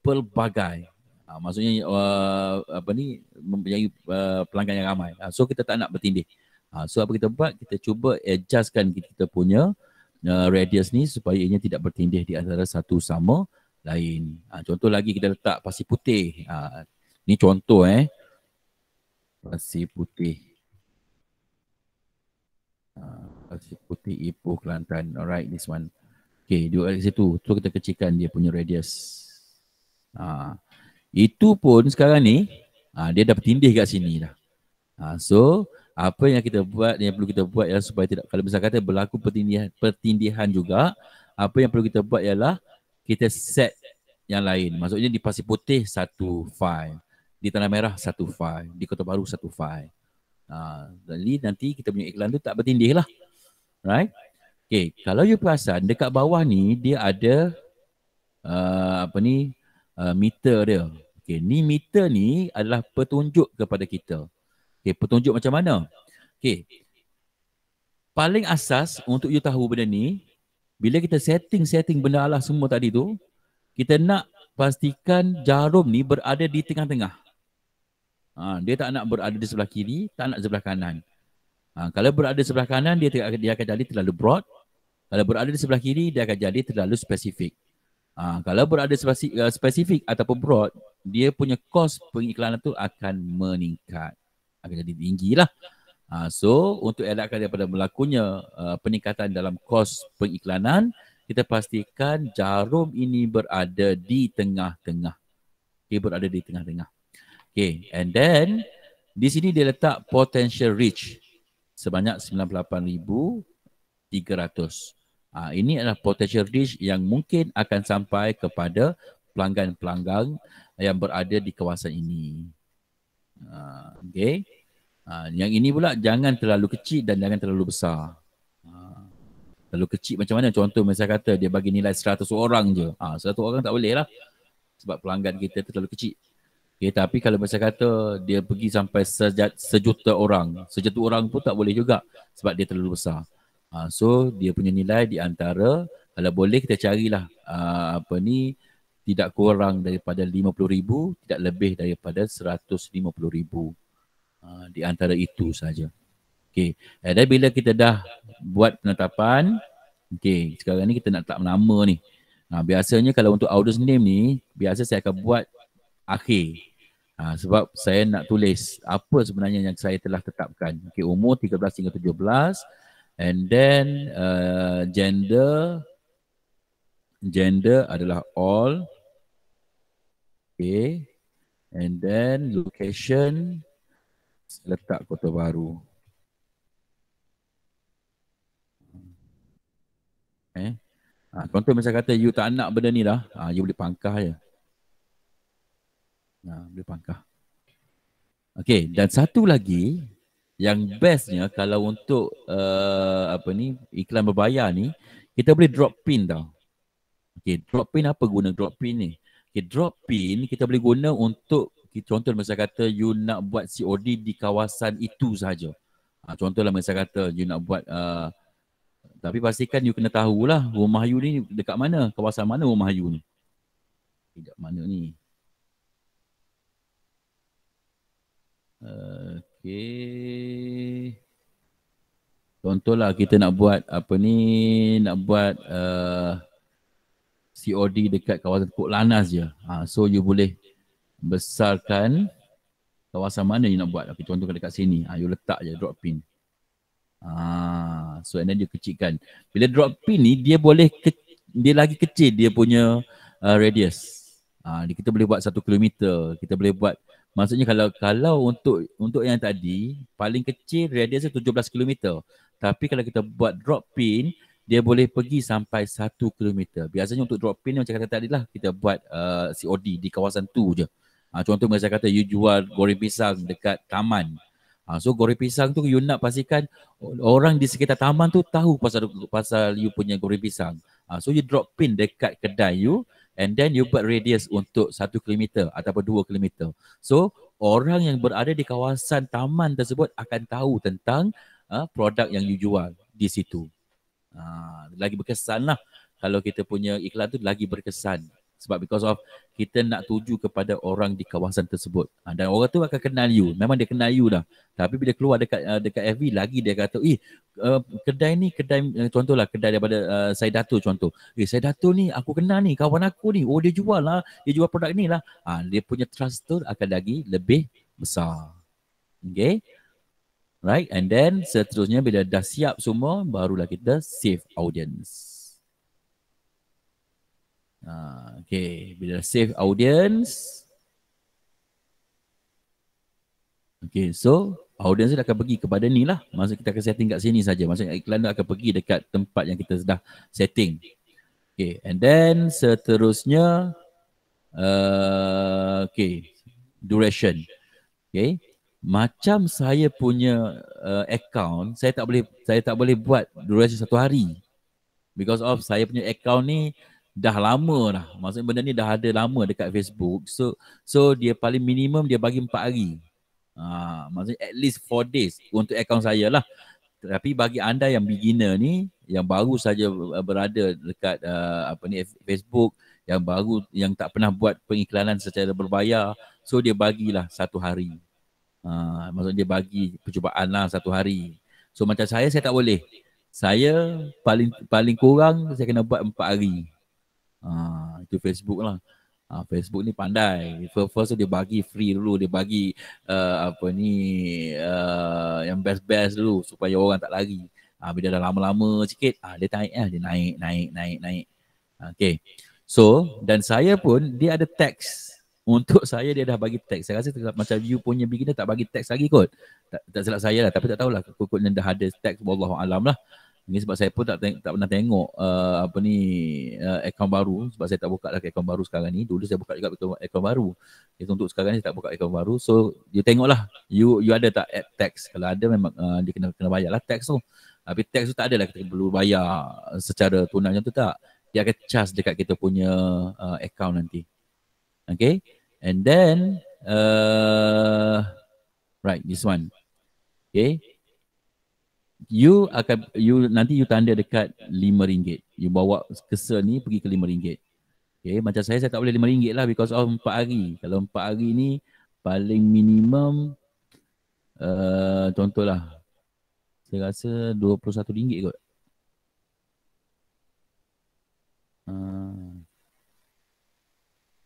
pelbagai. Ha, maksudnya uh, apa ni mempunyai uh, pelanggan yang ramai. Ha, so kita tak nak bertindih. Ha, so apa kita buat? Kita cuba adjustkan kita punya uh, radius ni supaya ianya tidak bertindih di antara satu sama lain. Ha, contoh lagi kita letak pasir putih. Ha, ni contoh eh. Pasir putih. Pasir ah, Putih, Ipoh, Kelantan. Alright, this one. Okay, dua kali situ. Tu kita kecilkan dia punya radius. Ha. Itu pun sekarang ni, ha, dia dah bertindih kat sini dah. Ha, so, apa yang kita buat, yang perlu kita buat ialah supaya tidak, kalau misalkan kata berlaku pertindihan, pertindihan juga, apa yang perlu kita buat ialah kita set yang lain. Maksudnya di Pasir Putih, satu file. Di Tanah Merah, satu file. Di Kota Baru, satu file. Jadi ha, nanti kita punya iklan tu tak bertindih lah. Right? Okay, kalau you perasan dekat bawah ni dia ada uh, apa ni uh, meter dia. Okay, ni meter ni adalah petunjuk kepada kita. Okay, petunjuk macam mana? Okay, paling asas untuk you tahu benda ni, bila kita setting-setting benda Allah semua tadi tu, kita nak pastikan jarum ni berada di tengah-tengah. Ha, dia tak nak berada di sebelah kiri, tak nak sebelah kanan. Ha, kalau berada di sebelah kanan, dia, dia akan jadi terlalu broad. Kalau berada di sebelah kiri, dia akan jadi terlalu spesifik. Ha, kalau berada spesifik, uh, eh, spesifik ataupun broad, dia punya kos pengiklanan tu akan meningkat. Akan jadi tinggi lah. Ha, so, untuk elakkan daripada berlakunya uh, peningkatan dalam kos pengiklanan, kita pastikan jarum ini berada di tengah-tengah. Dia berada di tengah-tengah. Okay, and then di sini dia letak potential reach sebanyak 98,300. Ah, ha, ini adalah potential reach yang mungkin akan sampai kepada pelanggan-pelanggan yang berada di kawasan ini. Ah, ha, okay. Ah, ha, yang ini pula jangan terlalu kecil dan jangan terlalu besar. Terlalu kecil macam mana contoh misalnya kata dia bagi nilai 100 orang je. Ah, ha, 100 orang tak boleh lah. Sebab pelanggan kita terlalu kecil. Okay, tapi kalau macam kata dia pergi sampai sejat, sejuta orang, sejuta orang pun tak boleh juga sebab dia terlalu besar. Uh, so dia punya nilai di antara kalau boleh kita carilah uh, apa ni tidak kurang daripada lima puluh ribu, tidak lebih daripada seratus lima 150,000. Uh, ah, di antara itu saja. Okay, Eh, dan bila kita dah buat penetapan, Okay, sekarang ni kita nak tak nama ni. Nah, biasanya kalau untuk audience name ni, biasa saya akan buat akhir. Ha, sebab saya nak tulis apa sebenarnya yang saya telah tetapkan. Okay, umur 13 hingga 17 and then uh, gender gender adalah all okay and then location letak kota baru eh ha, contoh misalnya kata you tak nak benda ni dah ha, you boleh pangkah je Ha, boleh pangkah. Okey, dan satu lagi yang bestnya kalau untuk uh, apa ni iklan berbayar ni kita boleh drop pin tau. Okey, drop pin apa guna drop pin ni? Okey, drop pin kita boleh guna untuk contoh misalnya kata you nak buat COD di kawasan itu sahaja. Ha, contohlah misalnya kata you nak buat uh, tapi pastikan you kena tahulah rumah you ni dekat mana, kawasan mana rumah you ni. Dekat mana ni? Okey. Contohlah kita nak buat apa ni, nak buat uh, COD dekat kawasan Kuk Lanas je. Ha, so you boleh besarkan kawasan mana you nak buat. Okay, contohkan dekat sini. Ha, you letak je drop pin. Ha, so and then you kecilkan. Bila drop pin ni dia boleh ke, dia lagi kecil dia punya uh, radius. Ha, kita boleh buat satu kilometer. Kita boleh buat Maksudnya kalau kalau untuk untuk yang tadi paling kecil radius dia 17 km. Tapi kalau kita buat drop pin dia boleh pergi sampai 1 km. Biasanya untuk drop pin macam kata tadi lah kita buat uh, COD di kawasan tu je. Ha, contoh macam saya kata you jual goreng pisang dekat taman. Ha, so goreng pisang tu you nak pastikan orang di sekitar taman tu tahu pasal pasal you punya goreng pisang. Ha, so you drop pin dekat kedai you and then you put radius untuk satu kilometer ataupun 2 kilometer. So orang yang berada di kawasan taman tersebut akan tahu tentang uh, produk yang you jual di situ. Uh, lagi berkesan lah kalau kita punya iklan tu lagi berkesan sebab because of kita nak tuju kepada orang di kawasan tersebut ha, dan orang tu akan kenal you memang dia kenal you dah tapi bila keluar dekat uh, dekat FB lagi dia kata eh uh, kedai ni kedai uh, contohlah kedai daripada uh, ah, Said Datu contoh eh Said Datu ni aku kenal ni kawan aku ni oh dia jual lah dia jual produk ni lah ha, dia punya trust tu akan lagi lebih besar okay right and then seterusnya bila dah siap semua barulah kita save audience Ha, okay, bila save audience. Okay, so audience dia akan pergi kepada ni lah. Maksudnya kita akan setting kat sini saja. Maksudnya iklan dia akan pergi dekat tempat yang kita sudah setting. Okay, and then seterusnya. Uh, okay, duration. Okay, macam saya punya uh, account, saya tak boleh saya tak boleh buat durasi satu hari. Because of saya punya account ni, dah lama dah. Maksudnya benda ni dah ada lama dekat Facebook. So so dia paling minimum dia bagi 4 hari. Ha, maksudnya at least 4 days untuk akaun saya lah. Tapi bagi anda yang beginner ni, yang baru saja berada dekat uh, apa ni Facebook, yang baru yang tak pernah buat pengiklanan secara berbayar, so dia bagilah satu hari. Ha, maksudnya dia bagi percubaan lah satu hari. So macam saya, saya tak boleh. Saya paling paling kurang saya kena buat empat hari. Ah, itu Facebook lah. Ah, Facebook ni pandai. First, first dia bagi free dulu. Dia bagi uh, apa ni uh, yang best-best dulu supaya orang tak lari. Ah, bila dah lama-lama sikit, ah, dia naik lah. Dia naik, naik, naik, naik. Okay. So, dan saya pun dia ada teks. Untuk saya dia dah bagi teks. Saya rasa macam you punya beginner tak bagi teks lagi kot. Tak, tak silap saya lah. Tapi tak tahulah. Kukut dah ada teks. Wallahualam lah. Ini sebab saya pun tak teng- tak pernah tengok uh, apa ni uh, akaun baru sebab saya tak buka lagi akaun baru sekarang ni. Dulu saya buka juga akaun baru. Jadi untuk sekarang ni saya tak buka akaun baru. So you tengoklah you you ada tak add tax. Kalau ada memang uh, dia kena kena bayarlah tax tu. Tapi tax tu tak ada lah kita perlu bayar secara tunai macam tu tak. Dia akan charge dekat kita punya uh, akaun nanti. Okay. And then uh, right this one. Okay you akan you nanti you tanda dekat lima ringgit. You bawa kesel ni pergi ke lima ringgit. Okay, macam saya saya tak boleh lima ringgit lah because of 4 hari. Kalau 4 hari ni paling minimum uh, contohlah saya rasa RM21 kot. Uh,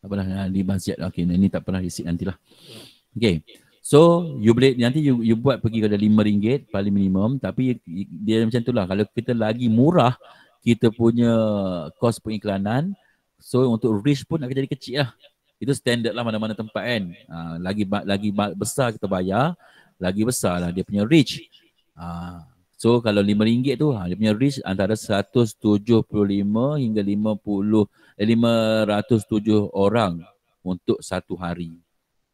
tak pernah di masjid. Okay, ni tak pernah risik nantilah. Okay. okay. So you boleh nanti you, you buat pergi kepada lima ringgit paling minimum tapi dia macam tu lah. kalau kita lagi murah kita punya kos pengiklanan so untuk reach pun akan jadi kecil lah. Itu standard lah mana-mana tempat kan. Ha, lagi lagi besar kita bayar, lagi besar lah dia punya reach. Ha, so kalau lima ringgit tu ha, dia punya reach antara 175 hingga 50 eh, 507 orang untuk satu hari.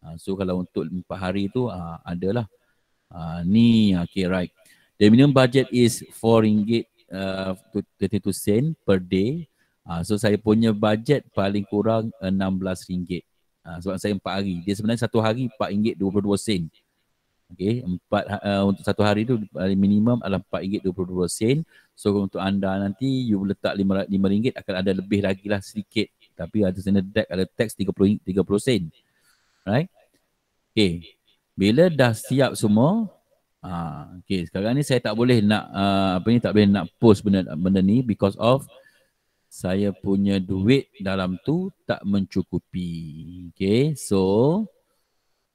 Ha, so kalau untuk 4 hari tu ha, adalah. Ha, ni okay right. The minimum budget is 4 ringgit uh, 32 sen per day. Ha, so saya punya budget paling kurang 16 ringgit. Ha, sebab saya 4 hari. Dia sebenarnya satu hari 4 ringgit 22 sen. Okay, empat, uh, untuk satu hari tu minimum adalah RM4.22 sen. So untuk anda nanti you letak RM5 akan ada lebih lagi lah sedikit. Tapi ada sana tax, ada tax RM30 Right? Okey. Bila dah siap semua, ha, okey sekarang ni saya tak boleh nak uh, apa ni tak boleh nak post benda benda ni because of saya punya duit dalam tu tak mencukupi. Okey. So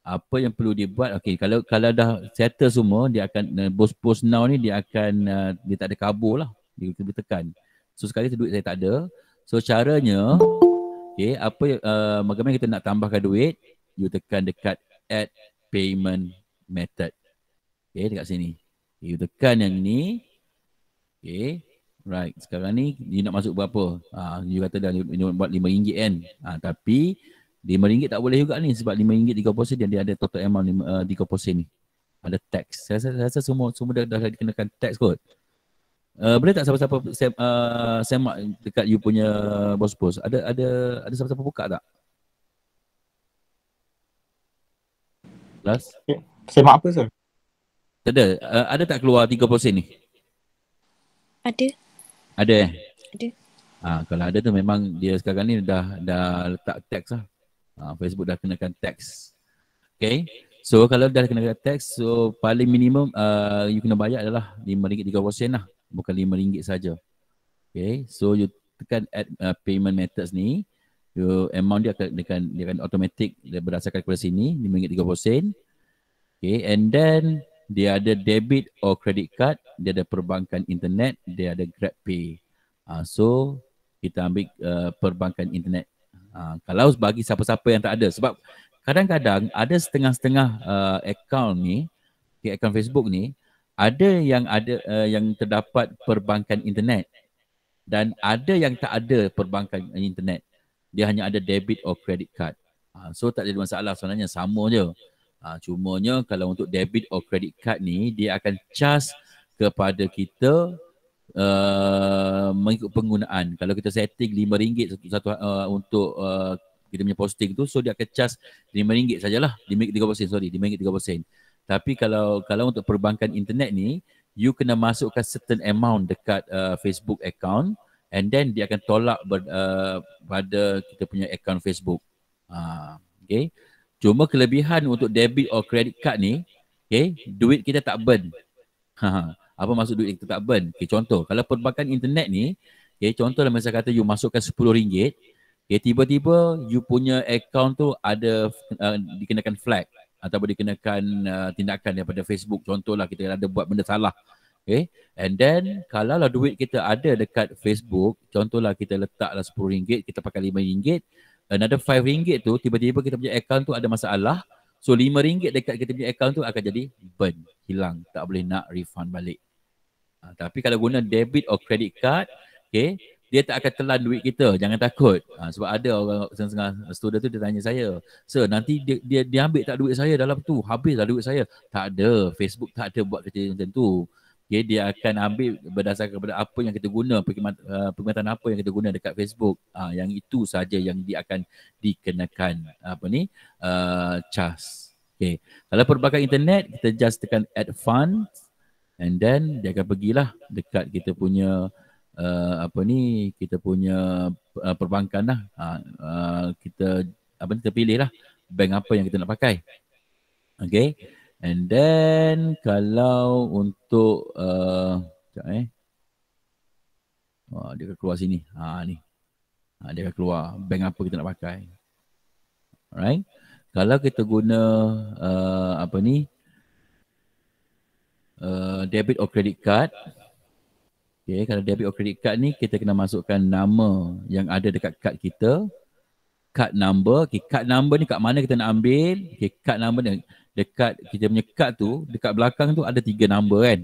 apa yang perlu dibuat? Okey, kalau kalau dah settle semua, dia akan eh, post-post now ni dia akan uh, dia tak ada kabur lah. Dia lebih tekan. So sekali tu duit saya tak ada. So caranya, okay, apa uh, bagaimana kita nak tambahkan duit? You tekan dekat add payment method. Okay, dekat sini. You tekan yang ni. Okay. Right. Sekarang ni, you nak masuk berapa? Ah, uh, you kata dah you, you buat RM5 kan? Ah, tapi RM5 tak boleh juga ni sebab RM5 30% dia, dia ada total amount RM30% uh, ah, ni. Ada tax. Saya rasa, saya rasa semua semua dah, dah dikenakan tax kot. Uh, boleh tak siapa-siapa sem, uh, semak dekat you punya bos-bos Ada ada ada siapa-siapa buka tak? plus. Eh, semak apa sir? Tak ada. Uh, ada tak keluar 30% ni? Ada. Ada eh? Ada. Ha, kalau ada tu memang dia sekarang ni dah dah letak tax lah. Ha, Facebook dah kenakan tax. Okay. So kalau dah kena kenakan tax, so paling minimum uh, you kena bayar adalah RM5.30 lah. Bukan RM5 saja. Okay. So you tekan add uh, payment methods ni you, amount dia akan dia akan dia akan automatic dia berdasarkan kepada sini RM5.30 okay and then dia ada debit or credit card dia ada perbankan internet dia ada grab pay uh, so kita ambil uh, perbankan internet uh, kalau bagi siapa-siapa yang tak ada sebab kadang-kadang ada setengah-setengah uh, account ni di okay, account Facebook ni ada yang ada uh, yang terdapat perbankan internet dan ada yang tak ada perbankan internet dia hanya ada debit or credit card. Uh, so tak ada masalah sebenarnya sama je. Uh, cumanya kalau untuk debit or credit card ni dia akan charge kepada kita uh, mengikut penggunaan. Kalau kita setting RM5 satu, satu uh, untuk uh, kita punya posting tu so dia akan charge RM5 sajalah RM5.30 sorry RM5.30 tapi kalau kalau untuk perbankan internet ni you kena masukkan certain amount dekat uh, Facebook account and then dia akan tolak ber, uh, pada kita punya account Facebook. Uh, okay. Cuma kelebihan untuk debit or credit card ni, okay, duit kita tak burn. Ha, ha. Apa maksud duit kita tak burn? Okay, contoh, kalau perbankan internet ni, okay, contoh lah misalnya kata you masukkan RM10, okay, tiba-tiba you punya account tu ada uh, dikenakan flag atau dikenakan uh, tindakan daripada Facebook. Contohlah kita ada buat benda salah. Okay. And then kalau lah duit kita ada dekat Facebook, contohlah kita letaklah RM10, kita pakai RM5, another RM5 tu tiba-tiba kita punya account tu ada masalah. So RM5 dekat kita punya account tu akan jadi burn, hilang, tak boleh nak refund balik. Ha, tapi kalau guna debit or credit card, okay, dia tak akan telan duit kita. Jangan takut. Ha, sebab ada orang setengah student tu dia tanya saya. Sir, nanti dia, dia, dia ambil tak duit saya dalam tu? Habislah duit saya. Tak ada. Facebook tak ada buat kerja macam tu. Okay, dia akan ambil berdasarkan kepada apa yang kita guna, uh, perkhidmatan apa yang kita guna dekat Facebook. Ha, yang itu saja yang dia akan dikenakan apa ni, uh, cas. Okay. Kalau perbakan internet, kita just tekan add funds and then dia akan pergilah dekat kita punya uh, apa ni, kita punya uh, perbankan lah. Uh, uh, kita apa ni, kita pilih lah bank apa yang kita nak pakai. Okay. And then kalau untuk uh, sekejap eh. Wah, dia akan keluar sini. Ha, ni. Ha, dia akan keluar bank apa kita nak pakai. Alright. Kalau kita guna uh, apa ni. Uh, debit or credit card. Okay, kalau debit or credit card ni kita kena masukkan nama yang ada dekat kad kita. Card number. Okay, card number ni kat mana kita nak ambil. Okay, card number ni dekat kita punya card tu dekat belakang tu ada tiga number kan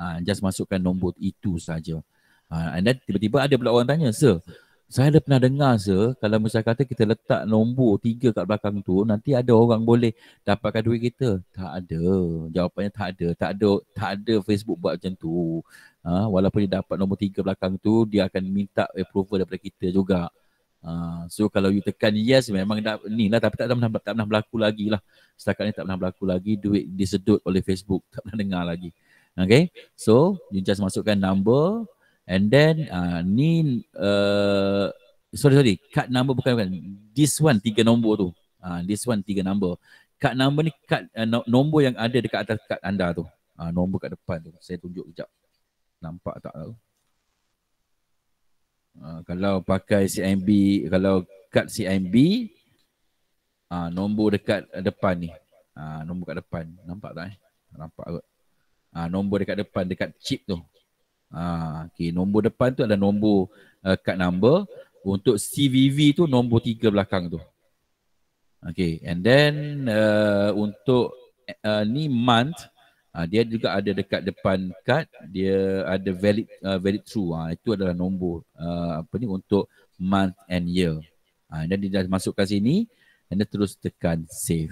uh, just masukkan nombor itu saja uh, and then tiba-tiba ada pula orang tanya sir saya ada pernah dengar sir kalau misalnya kata kita letak nombor tiga kat belakang tu nanti ada orang boleh dapatkan duit kita tak ada jawapannya tak ada tak ada tak ada Facebook buat macam tu uh, walaupun dia dapat nombor tiga belakang tu dia akan minta approval daripada kita juga Ah, so kalau you tekan yes memang dah ni lah tapi tak pernah tak pernah berlaku lagi lah. Setakat ni tak pernah berlaku lagi duit disedut oleh Facebook tak pernah dengar lagi. Okay, so you just masukkan number and then uh, ni uh, sorry sorry card number bukan bukan this one tiga nombor tu. Uh, this one tiga nombor. Card number ni card uh, nombor yang ada dekat atas card anda tu. Uh, nombor kat depan tu. Saya tunjuk sekejap. Nampak tak tahu. Ah, kalau pakai CIMB, kalau kad CIMB ah nombor dekat depan ni. Ah nombor dekat depan. Nampak tak eh? Nampak kot. Ah nombor dekat depan dekat chip tu. Ah uh, nombor depan tu adalah nombor uh, eh, card number untuk CVV tu nombor tiga belakang tu. Okay, and then uh, untuk uh, ni month Uh, dia juga ada dekat depan kad, dia ada valid uh, valid true Uh, itu adalah nombor uh, apa ni untuk month and year. Uh, dan dia dah masukkan sini, anda terus tekan save.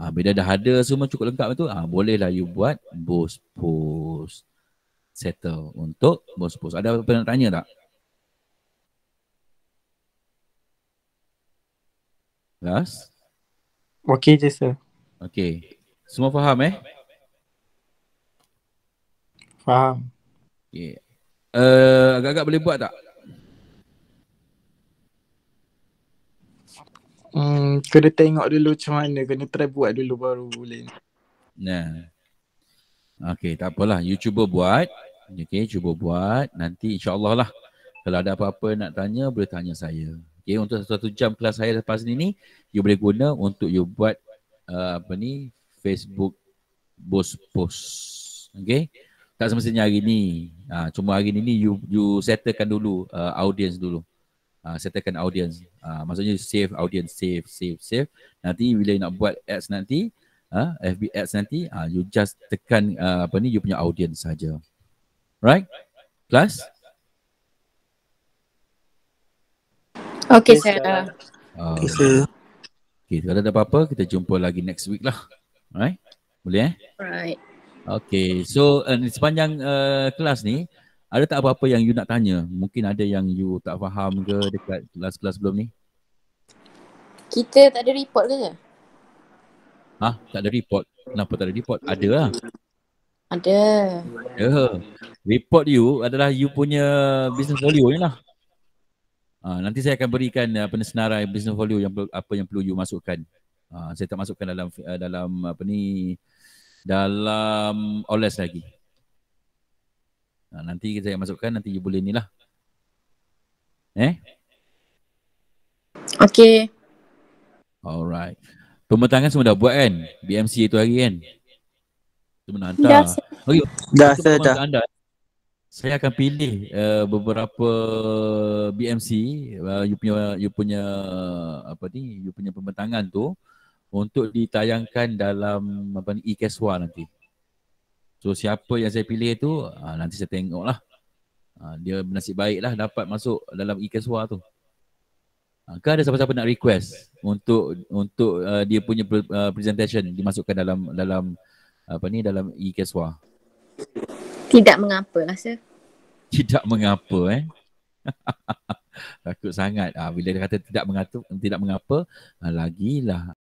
Uh, bila dah ada semua cukup lengkap itu, uh, bolehlah you buat boost post settle untuk boost post. Ada apa-apa nak tanya tak? Last. Okay, Jason. Okay. Semua Faham, eh? Faham. Yeah. Uh, agak-agak boleh buat tak? Hmm, kena tengok dulu macam mana. Kena try buat dulu baru boleh. Nah. Okay, tak apalah. You cuba buat. Okay, cuba buat. Nanti insyaAllah lah. Kalau ada apa-apa nak tanya, boleh tanya saya. Okay, untuk satu jam kelas saya lepas ni ni, you boleh guna untuk you buat uh, apa ni, Facebook post post. Okay tak semestinya hari ni. Ha, cuma hari ni ni you, you settlekan dulu uh, audience dulu. Uh, settlekan audience. Uh, maksudnya save audience, save, save, save. Nanti bila nak buat ads nanti, uh, ha, FB ads nanti, uh, you just tekan uh, apa ni, you punya audience saja. Right? Plus? Okay, saya dah. Okay, kalau ada apa-apa, kita jumpa lagi next week lah. Right? Boleh eh? Right. Okay, so uh, sepanjang uh, kelas ni ada tak apa-apa yang you nak tanya? Mungkin ada yang you tak faham ke dekat kelas-kelas sebelum ni? Kita tak ada report ke? Ha? Tak ada report? Kenapa tak ada report? Ada lah. Ada. Ya. Report you adalah you punya business folio ni lah. Ha, nanti saya akan berikan uh, eh, penesenaran business folio yang apa yang perlu you masukkan. Ha, saya tak masukkan dalam uh, dalam apa ni dalam oles lagi. Nah, nanti kita masukkan, nanti you boleh lah. Eh? Okay. Alright. Pembentangan semua dah buat kan? BMC itu hari kan? Semua dah hantar. Dah, okay. dah, saya dah. Anda, saya akan pilih uh, beberapa BMC uh, eh, you punya you punya apa ni you punya pembentangan tu untuk ditayangkan dalam apa ni e nanti. So siapa yang saya pilih tu ha, nanti saya tengoklah. Ha, dia nasib baiklah dapat masuk dalam e tu. Ha, ke ada siapa-siapa nak request untuk untuk uh, dia punya pre- uh, presentation dimasukkan dalam dalam apa ni dalam e Tidak mengapa lah rasa. Tidak mengapa eh. Takut sangat ha, bila dia kata tidak mengapa tidak mengapa ha, lagilah